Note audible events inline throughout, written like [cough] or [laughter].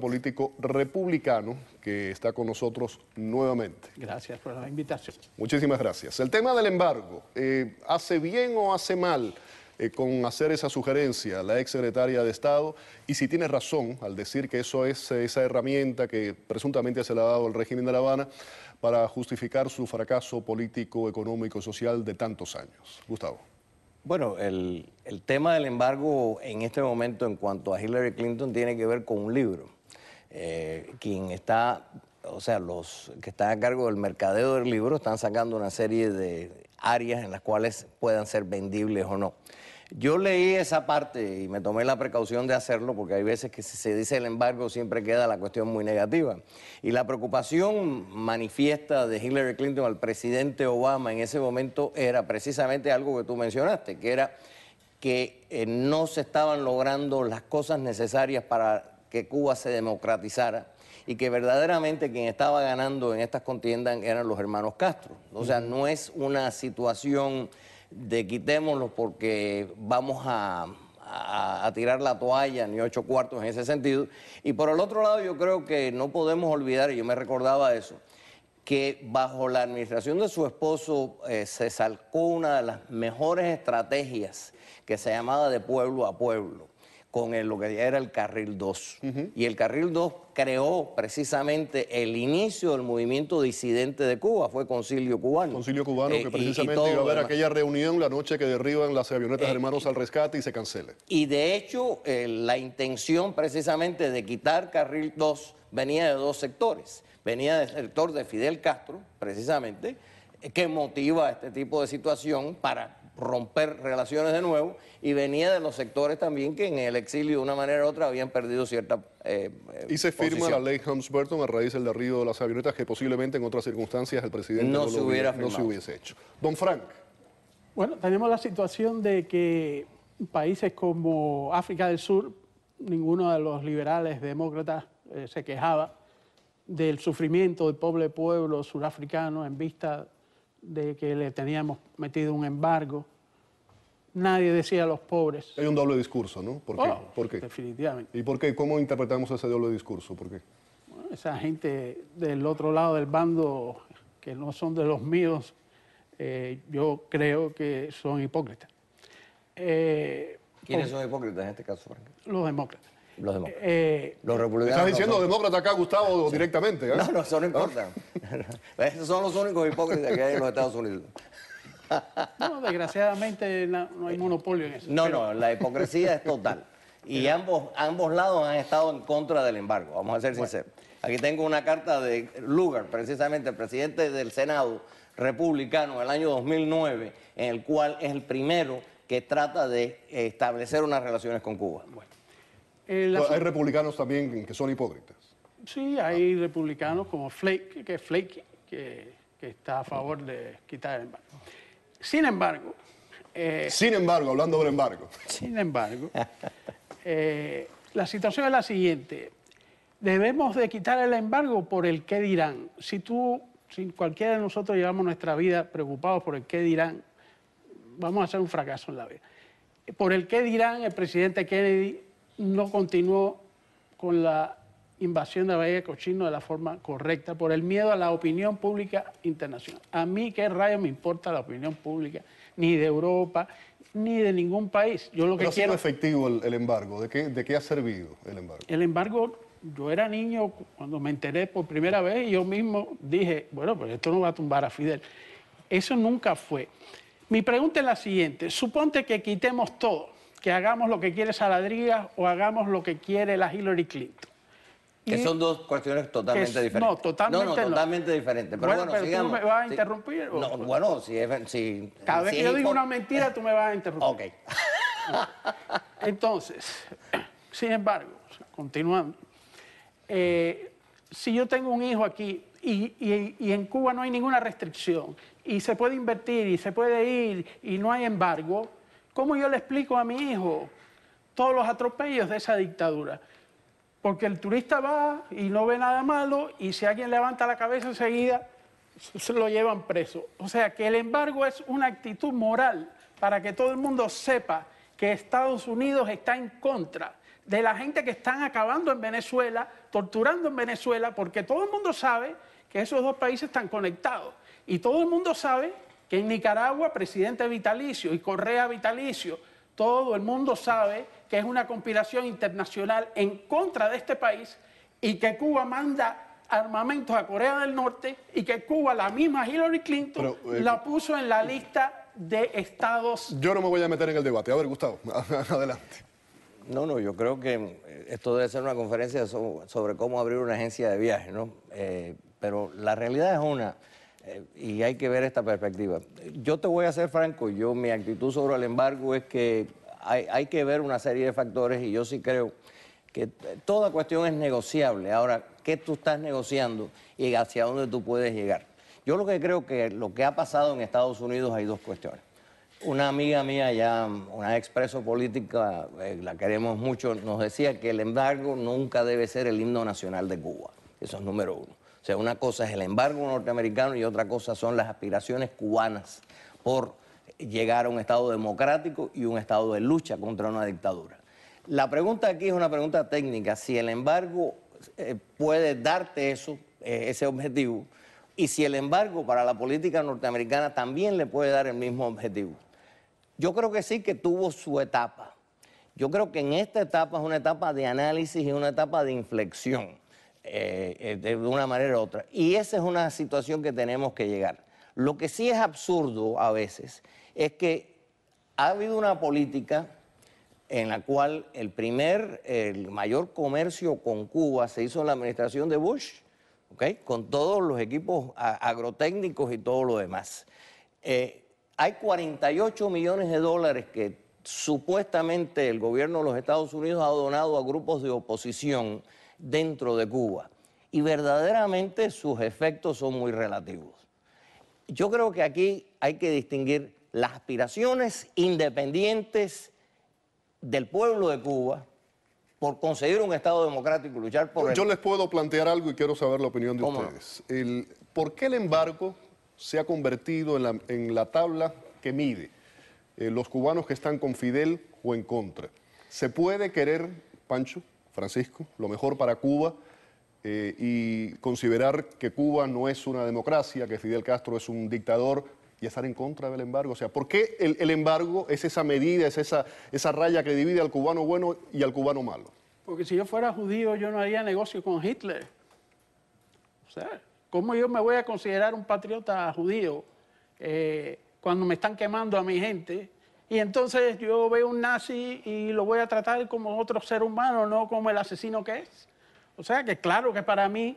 político republicano que está con nosotros nuevamente. Gracias por la invitación. Muchísimas gracias. El tema del embargo, eh, ¿hace bien o hace mal eh, con hacer esa sugerencia la ex secretaria de Estado? Y si tiene razón al decir que eso es eh, esa herramienta que presuntamente se le ha dado al régimen de La Habana para justificar su fracaso político, económico y social de tantos años. Gustavo. Bueno, el, el, tema del embargo en este momento en cuanto a Hillary Clinton tiene que ver con un libro. Eh, quien está, o sea, los que están a cargo del mercadeo del libro están sacando una serie de áreas en las cuales puedan ser vendibles o no. Yo leí esa parte y me tomé la precaución de hacerlo porque hay veces que se dice el embargo siempre queda la cuestión muy negativa. Y la preocupación manifiesta de Hillary Clinton al presidente Obama en ese momento era precisamente algo que tú mencionaste, que era que eh, no se estaban logrando las cosas necesarias para que Cuba se democratizara y que verdaderamente quien estaba ganando en estas contiendas eran los hermanos Castro. O sea, no es una situación de quitémoslo porque vamos a, tirar la toalla ni ocho cuartos en ese sentido. Y por el otro lado, yo creo que no podemos olvidar, y yo me recordaba eso, que bajo la administración de su esposo eh, se salcó una de las mejores estrategias que se llamaba de pueblo a pueblo con lo que era el carril 2. Y el carril 2 creó precisamente el inicio del movimiento disidente de Cuba, fue Concilio Cubano. Concilio Cubano, eh, que precisamente iba a haber aquella reunión la noche que derriban las avionetas hermanos al eh, rescate y se cancele. Y de hecho, eh, la intención precisamente de quitar carril 2 venía de dos sectores. Venía del sector de Fidel Castro, precisamente, que motiva este tipo de situación para romper relaciones de nuevo y venía de los sectores también que en el exilio de una manera u otra habían perdido cierta eh, eh Y se firma la ley Hans burton a raíz del derrido de las avionetas que posiblemente en otras circunstancias el presidente no, se, hubiera hubiese hecho. Don Frank. Bueno, tenemos la situación de que países como África del Sur, ninguno de los liberales demócratas eh, se quejaba del sufrimiento del pobre pueblo surafricano en vista de que le teníamos metido un embargo. Nadie decía a los pobres. Hay un doble discurso, ¿no? ¿Por qué? Oh, ¿Por qué? Definitivamente. ¿Y por qué? definitivamente y por qué cómo interpretamos ese doble discurso? ¿Por qué? esa gente del otro lado del bando, que no son de los míos, eh, yo creo que son hipócritas. Eh, ¿Quiénes son hipócritas en este caso, Frank? Los demócratas los demócratas. Eh, eh, republicanos. ¿Estás diciendo demócrata acá, Gustavo, directamente? ¿eh? No, no, eso no importa. [laughs] Esos son los únicos hipócritas que hay en los Estados Unidos. [laughs] no, desgraciadamente no, hay monopolio en eso. No, no, la hipocresía es total. Y ambos, ambos lados han estado en contra del embargo, vamos a ser sinceros. Aquí tengo una carta de Lugar, precisamente el presidente del Senado republicano del año 2009, en el cual es el primero que trata de establecer unas relaciones con Cuba. Bueno. Hay republicanos también que son hipócritas. Sí, hay republicanos como Flake, que es Flake, que, está a favor de quitar el embargo. Sin embargo... Eh, sin embargo, hablando del embargo. Sin embargo, eh, la situación es la siguiente. Debemos de quitar el embargo por el qué dirán. Si tú, si cualquiera de nosotros llevamos nuestra vida preocupados por el qué dirán, vamos a hacer un fracaso en la vida. Por el qué dirán, el presidente Kennedy no continuó con la invasión de Bahía Cochino de la forma correcta por el miedo a la opinión pública internacional. A mí qué rayo me importa la opinión pública, ni de Europa, ni de ningún país. Yo lo que ha sido efectivo el, embargo? ¿De qué, ¿De qué, ha servido el embargo? El embargo, yo era niño cuando me enteré por primera vez y yo mismo dije, bueno, pues esto no va a tumbar a Fidel. Eso nunca fue. Mi pregunta es la siguiente, suponte que quitemos todo hagamos lo que quiere Saladría o hagamos lo que quiere la Hillary Clinton. Que son dos cuestiones totalmente diferentes. No, totalmente no. no totalmente diferentes. Pero bueno, ¿tú me vas a interrumpir? No, bueno, si es... Cada vez que yo digo una mentira, tú me vas a interrumpir. Ok. [laughs] Entonces, sin embargo, continuando, eh, si yo tengo un hijo aquí y, en Cuba no hay ninguna restricción y se puede invertir y se puede ir y no hay embargo, ¿Cómo yo le explico a mi hijo todos los atropellos de esa dictadura? Porque el turista va y no ve nada malo y si alguien levanta la cabeza enseguida se lo llevan preso. O sea que el embargo es una actitud moral para que todo el mundo sepa que Estados Unidos está en contra de la gente que están acabando en Venezuela, torturando en Venezuela, porque todo el mundo sabe que esos dos países están conectados y todo el mundo sabe que en Nicaragua presidente vitalicio y Correa vitalicio, todo el mundo sabe que es una conspiración internacional en contra de este país y que Cuba manda armamentos a Corea del Norte y que Cuba, la misma Hillary Clinton, eh, la puso en la lista de estados. Yo no me voy a meter en el debate. A ver, Gustavo, [laughs] adelante. No, no, yo creo que eh, esto debe ser una conferencia sobre cómo abrir una agencia de viajes, ¿no? Eh, pero la realidad es una. Eh, y hay que ver esta perspectiva. Yo te voy a ser franco, yo mi actitud sobre el embargo es que hay, que ver una serie de factores y yo sí creo que toda cuestión es negociable. Ahora, ¿qué tú estás negociando y hacia dónde tú puedes llegar? Yo lo que creo que lo que ha pasado en Estados Unidos hay dos cuestiones. Una amiga mía, ya una expreso política, eh, la queremos mucho, nos decía que el embargo nunca debe ser el himno nacional de Cuba. Eso es número uno. O sea, una cosa es el embargo norteamericano y otra cosa son las aspiraciones cubanas por llegar a un Estado democrático y un Estado de lucha contra una dictadura. La pregunta aquí es una pregunta técnica, si el embargo eh, puede darte eso, eh, ese objetivo, y si el embargo para la política norteamericana también le puede dar el mismo objetivo. Yo creo que sí que tuvo su etapa. Yo creo que en esta etapa es una etapa de análisis y una etapa de inflexión. Eh, de una manera u otra. Y esa es una situación que tenemos que llegar. Lo que sí es absurdo a veces es que ha habido una política en la cual el primer, el mayor comercio con Cuba se hizo en la administración de Bush, con todos los equipos agrotécnicos y todo lo demás. Eh, hay 48 millones de dólares que supuestamente el gobierno de los Estados Unidos ha donado a grupos de oposición dentro de Cuba. Y verdaderamente sus efectos son muy relativos. Yo creo que aquí hay que distinguir las aspiraciones independientes del pueblo de Cuba por conseguir un Estado democrático y luchar por... Yo les puedo plantear algo y quiero saber la opinión de ustedes. ¿Por qué el embargo se ha convertido en la, tabla que mide eh, los cubanos que están con Fidel o en contra? ¿Se puede querer, Pancho? Francisco, lo mejor para Cuba eh, y considerar que Cuba no es una democracia, que Fidel Castro es un dictador y estar en contra del embargo. O sea, ¿por qué el, embargo es esa medida, es esa, esa raya que divide al cubano bueno y al cubano malo? Porque si yo fuera judío yo no haría negocio con Hitler. O sea, ¿cómo yo me voy a considerar un patriota judío eh, cuando me están quemando a mi gente? Y entonces yo veo un nazi y lo voy a tratar como otro ser humano, no como el asesino que es. O sea que claro que para mí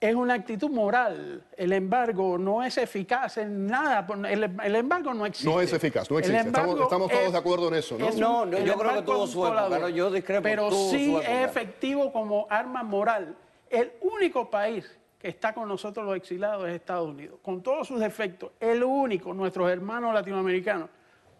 es una actitud moral. El embargo no es eficaz en nada. El, embargo no existe. No es eficaz, no existe. Estamos, todos de acuerdo en eso, ¿no? yo creo que todo su pero yo discrepo. Pero sí es efectivo como arma moral. El único país que está con nosotros los exilados es Estados Unidos, con todos sus defectos. El único, nuestros hermanos latinoamericanos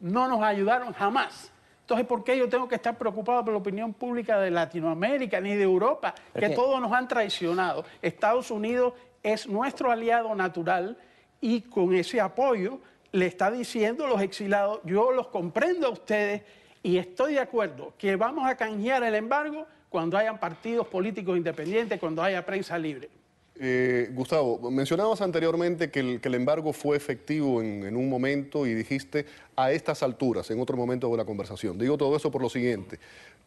no nos ayudaron jamás. Entonces, ¿por qué yo tengo que estar preocupado por la opinión pública de Latinoamérica ni de Europa? Que todos nos han traicionado. Estados Unidos es nuestro aliado natural y con ese apoyo le está diciendo a los exilados, yo los comprendo a ustedes y estoy de acuerdo que vamos a canjear el embargo cuando hayan partidos políticos independientes, cuando haya prensa libre. Eh, Gustavo, mencionabas anteriormente que el, embargo fue efectivo en, un momento y dijiste a estas alturas, en otro momento de la conversación. Digo todo eso por lo siguiente.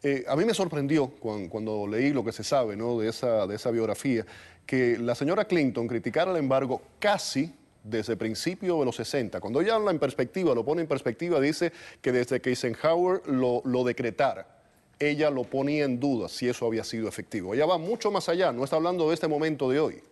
Eh, a mí me sorprendió cuando, leí lo que se sabe de, esa, biografía, que la señora Clinton criticara el embargo casi desde principios de los 60. Cuando ella habla en perspectiva, lo pone en perspectiva, dice que desde que Eisenhower lo decretara ella lo ponía en duda si eso había sido efectivo. Ella va mucho más allá, no está hablando de este momento de hoy.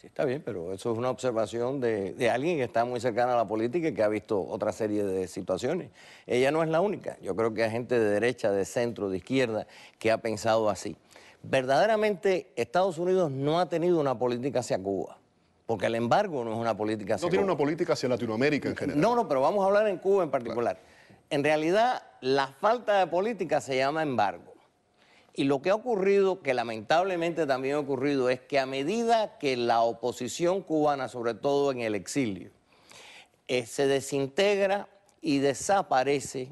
Sí, está bien, pero eso es una observación de, alguien que está muy cercana a la política y que ha visto otra serie de situaciones. Ella no es la única. Yo creo que hay gente de derecha, de centro, de izquierda, que ha pensado así. Verdaderamente, Estados Unidos no ha tenido una política hacia Cuba. Porque el embargo no es una política hacia No tiene una política hacia Latinoamérica en general. No, no, pero vamos a hablar en Cuba en particular. En realidad, la falta de política se llama embargo. Y lo que ha ocurrido, que lamentablemente también ha ocurrido, es que a medida que la oposición cubana, sobre todo en el exilio, eh, se desintegra y desaparece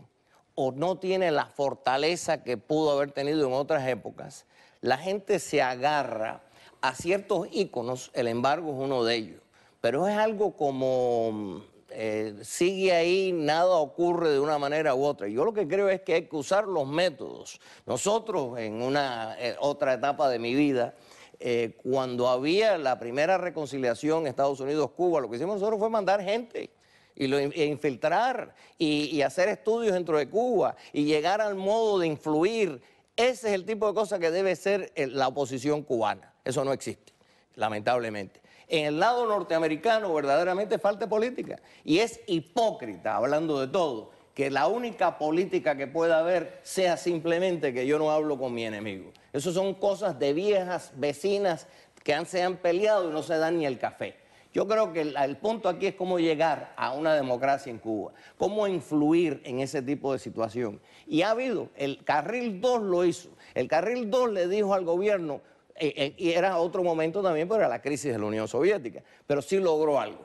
o no tiene la fortaleza que pudo haber tenido en otras épocas, la gente se agarra a ciertos íconos, el embargo es uno de ellos, pero es algo como mm, eh, sigue ahí, nada ocurre de una manera u otra. Yo lo que creo es que hay que usar los métodos. Nosotros, en una eh, otra etapa de mi vida, eh, cuando había la primera reconciliación Estados Unidos-Cuba, lo que hicimos nosotros fue mandar gente y lo, e infiltrar y, y hacer estudios dentro de Cuba y llegar al modo de influir. Ese es el tipo de cosa que debe ser la oposición cubana. Eso no existe, lamentablemente en el lado norteamericano verdaderamente falta política. Y es hipócrita, hablando de todo, que la única política que pueda haber sea simplemente que yo no hablo con mi enemigo. Eso son cosas de viejas vecinas que han, se han peleado y no se dan ni el café. Yo creo que el, punto aquí es cómo llegar a una democracia en Cuba, cómo influir en ese tipo de situación. Y ha habido, el carril 2 lo hizo, el carril 2 le dijo al gobierno, eh, eh, y era otro momento también era la crisis de la Unión Soviética, pero sí logró algo.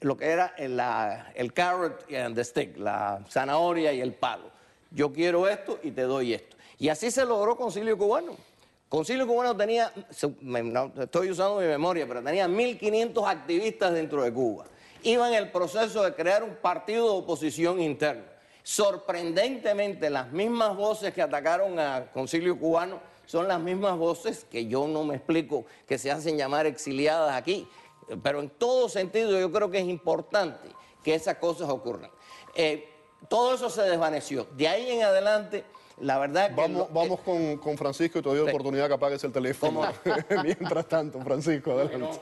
Lo que era el, el carrot and the stick, la zanahoria y el palo. Yo quiero esto y te doy esto. Y así se logró Concilio Cubano. Concilio Cubano tenía, estoy usando mi memoria, pero tenía 1.500 activistas dentro de Cuba. Iba en el proceso de crear un partido de oposición interno. Sorprendentemente, las mismas voces que atacaron al Concilio Cubano son las mismas voces que yo no me explico que se hacen llamar exiliadas aquí. Pero en todo sentido yo creo que es importante que esas cosas ocurran. Eh, todo eso se desvaneció. De ahí en adelante... La verdad que vamos, con, Francisco y te doy la oportunidad que apagues el teléfono. [laughs] Mientras tanto, Francisco, adelante.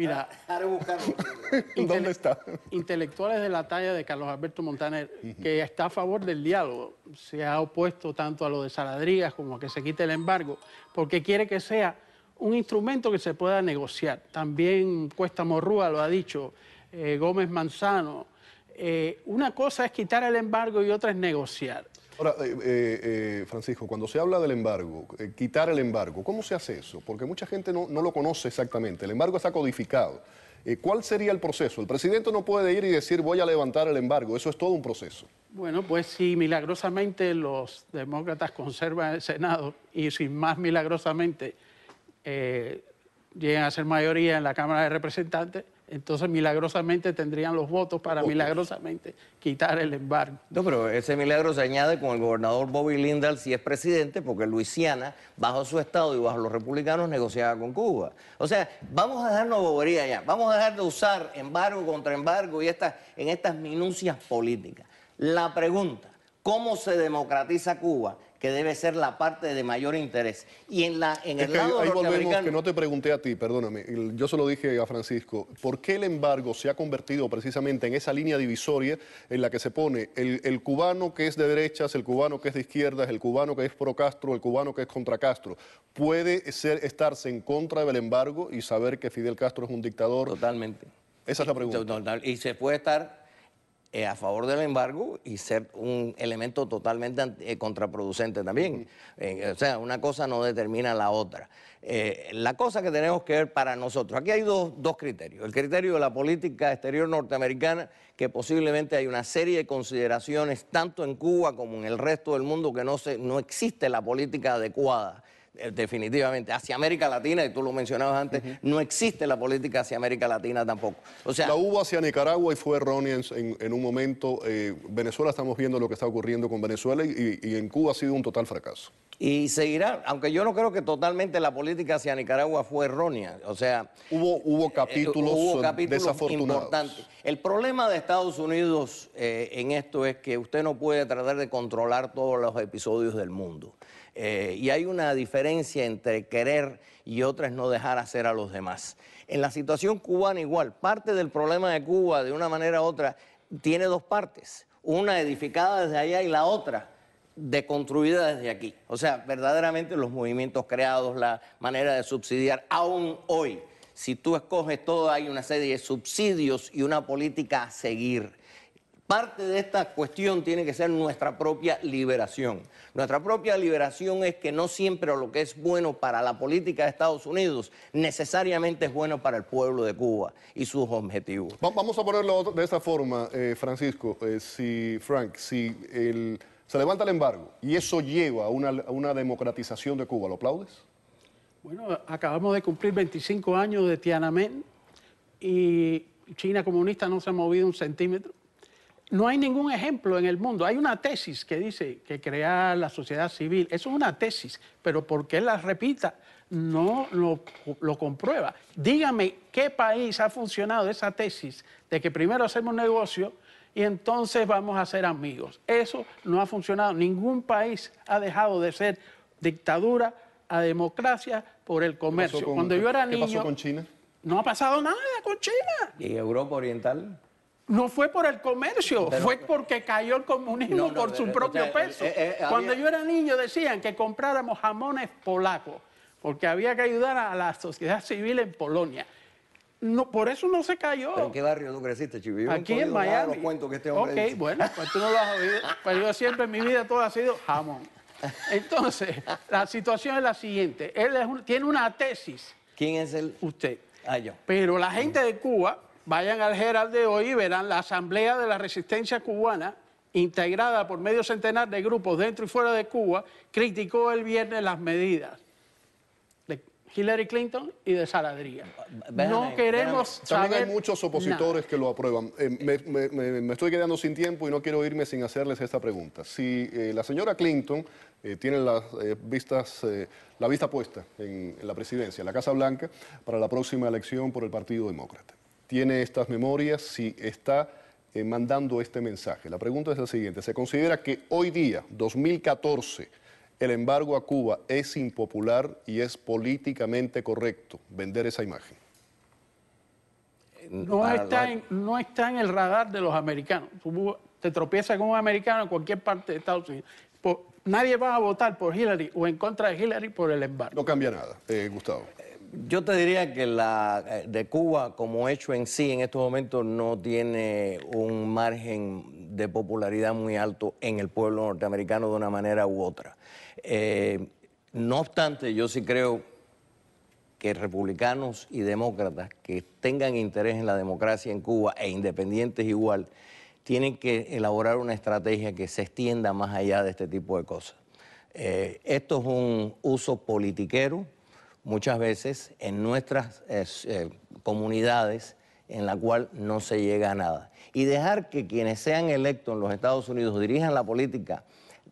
Mira, ah, [laughs] ¿dónde está? Intelectuales de la talla de Carlos Alberto Montaner, que está a favor del diálogo, se ha opuesto tanto a lo de Saladrías como a que se quite el embargo, porque quiere que sea un instrumento que se pueda negociar. También Cuesta Morrúa lo ha dicho, eh, Gómez Manzano. Eh, una cosa es quitar el embargo y otra es negociar. Ahora, eh, eh, eh, Francisco, cuando se habla del embargo, quitar el embargo, ¿cómo se hace eso? Porque mucha gente no, no lo conoce exactamente. El embargo está codificado. ¿Cuál sería el proceso? El presidente no puede ir y decir voy a levantar el embargo. Eso es todo un proceso. Bueno, pues si milagrosamente los demócratas conservan el Senado y si más milagrosamente llegan a ser mayoría en la Cámara de Representantes, entonces milagrosamente tendrían los votos para milagrosamente quitar el embargo. No, pero ese milagro se añade con el gobernador Bobby Lindal si es presidente, porque Luisiana, bajo su estado y bajo los republicanos, negociaba con Cuba. O sea, vamos a dejarnos bobería ya, vamos a dejar de usar embargo contra embargo y estas en estas minucias políticas. La pregunta, ¿cómo se democratiza Cuba? que debe ser la parte de mayor interés. Y en, la, en el lado ahí que no te pregunté a ti, perdóname, yo se lo dije a Francisco, ¿por qué el embargo se ha convertido precisamente en esa línea divisoria en la que se pone el, cubano que es de derechas, el cubano que es de izquierdas, el cubano que es pro Castro, el cubano que es contra Castro? ¿Puede ser, estarse en contra del embargo y saber que Fidel Castro es un dictador? Totalmente. Esa es la pregunta. Y se puede estar eh, a favor del embargo y ser un elemento totalmente eh, contraproducente también. Eh, o sea, una cosa no determina la otra. la cosa que tenemos que ver para nosotros, aquí hay dos, criterios. El criterio de la política exterior norteamericana, que posiblemente hay una serie de consideraciones, tanto en Cuba como en el resto del mundo, que no, se, no existe la política adecuada. Eh, definitivamente. Hacia América Latina, y tú lo mencionabas antes, no existe la política hacia América Latina tampoco. O sea, la hubo hacia Nicaragua y fue errónea en, un momento. Eh, Venezuela, estamos viendo lo que está ocurriendo con Venezuela y, en Cuba ha sido un total fracaso. Y seguirá, aunque yo no creo que totalmente la política hacia Nicaragua fue errónea. O sea, hubo, eh, capítulos, desafortunados. Importantes. El problema de Estados Unidos en esto es que usted no puede tratar de controlar todos los episodios del mundo. Eh, y hay una diferencia entre querer y otra es no dejar hacer a los demás. En la situación cubana igual, parte del problema de Cuba, de una manera u otra, tiene dos partes. Una edificada desde allá y la otra deconstruida desde aquí. O sea, verdaderamente los movimientos creados, la manera de subsidiar, aún hoy, si tú escoges todo, hay una serie de subsidios y una política a seguir. Parte de esta cuestión tiene que ser nuestra propia liberación. Nuestra propia liberación es que no siempre lo que es bueno para la política de Estados Unidos necesariamente es bueno para el pueblo de Cuba y sus objetivos. Vamos a ponerlo de esta forma, eh, Francisco, eh, si Frank, si se levanta el embargo y eso lleva a una, a una democratización de Cuba, ¿lo aplaudes? Bueno, acabamos de cumplir 25 años de Tiananmen y China comunista no se ha movido un centímetro no hay ningún ejemplo en el mundo. Hay una tesis que dice que crea la sociedad civil, eso es una tesis, pero porque la repita, no lo, comprueba. Dígame qué país ha funcionado esa tesis de que primero hacemos negocio y entonces vamos a ser amigos. Eso no ha funcionado. Ningún país ha dejado de ser dictadura a democracia por el comercio. Cuando yo era niño. ¿Qué pasó con China? No ha pasado nada con China. ¿Y Europa Oriental? No fue por el comercio, fue porque cayó el comunismo por su propio peso. Eh, eh, eh, Cuando yo era niño decían que compráramos jamones polacos, porque había que ayudar a la sociedad civil en Polonia. No, por eso no se cayó. en qué barrio tú creciste, Chivio? Aquí en ah, Miami. que este ok, bueno, pues tú no lo has oído. Pues yo siempre en mi vida todo ha sido jamón. Entonces, la situación es la siguiente. Él tiene una tesis. ¿Quién es él? Usted. Ah, yo. Pero la gente de Cuba Vayan al Herald de hoy y verán la Asamblea de la Resistencia Cubana, integrada por medio centenar de grupos dentro y fuera de Cuba, criticó el viernes las medidas de Hillary Clinton y de Saladría. Ah, no queremos saber... También hay muchos opositores que lo aprueban. Eh, me, estoy quedando sin tiempo y no quiero irme sin hacerles esta pregunta. Si eh, la señora Clinton eh, tiene las, vistas, la vista puesta en la presidencia, en la Casa Blanca, para la próxima elección por el Partido Demócrata, tiene estas memorias, si está eh, mandando este mensaje. La pregunta es la siguiente, ¿se considera que hoy día, 2014, el embargo a Cuba es impopular y es políticamente correcto vender esa imagen? No está, en, el radar de los americanos. te tropiezas con un americano en cualquier parte de Estados Unidos. nadie va a votar por Hillary o en contra de Hillary por el embargo. No cambia nada, eh, Gustavo. Yo te diría que la eh, de Cuba como hecho en sí en estos momentos no tiene un margen de popularidad muy alto en el pueblo norteamericano de una manera u otra. Eh, no obstante, yo sí creo que republicanos y demócratas que tengan interés en la democracia en Cuba e independientes igual, tienen que elaborar una estrategia que se extienda más allá de este tipo de cosas. Eh, esto es un uso politiquero muchas veces en nuestras eh, comunidades en la cual no se llega a nada. Y dejar que quienes sean electos en los Estados Unidos dirijan la política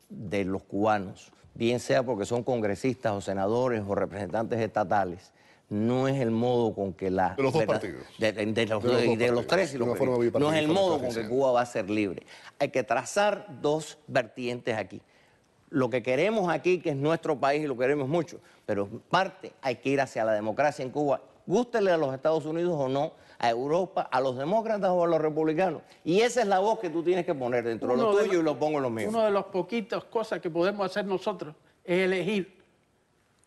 de los cubanos, bien sea porque son congresistas o senadores o representantes estatales, no es el modo con que la... De los De, los, tres y los No es el modo con que Cuba va a ser libre. Hay que trazar dos vertientes aquí lo que queremos aquí, que es nuestro país y lo queremos mucho, pero parte hay que ir hacia la democracia en Cuba, gústele a los Estados Unidos o no, a Europa, a los demócratas o a los republicanos. Y esa es la voz que tú tienes que poner dentro de lo tuyo y lo pongo en lo mío. Una de las poquitas cosas que podemos hacer nosotros es elegir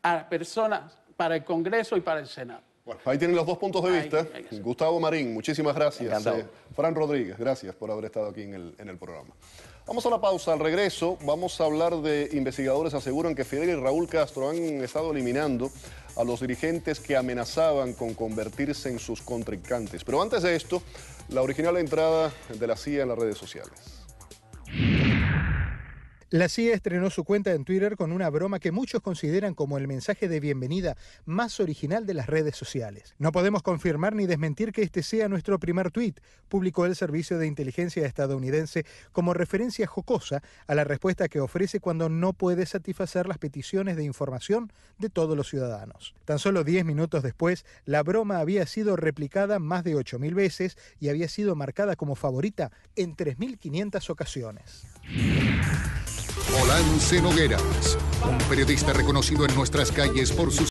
a personas para el Congreso y para el Senado. Bueno, ahí tienen los dos puntos de vista. Gustavo Marín, muchísimas gracias. Eh, Fran Rodríguez, gracias por haber estado aquí en el, en el programa. Vamos a la pausa. Al regreso vamos a hablar de investigadores aseguran que Fidel y Raúl Castro han estado eliminando a los dirigentes que amenazaban con convertirse en sus contrincantes. Pero antes de esto, la original entrada de la CIA en las redes sociales. La CIA estrenó su cuenta en Twitter con una broma que muchos consideran como el mensaje de bienvenida más original de las redes sociales. No podemos confirmar ni desmentir que este sea nuestro primer tuit, publicó el Servicio de Inteligencia estadounidense como referencia jocosa a la respuesta que ofrece cuando no puede satisfacer las peticiones de información de todos los ciudadanos. Tan solo 10 minutos después, la broma había sido replicada más de 8.000 veces y había sido marcada como favorita en 3.500 ocasiones. Olance Nogueras, un periodista reconocido en nuestras calles por sus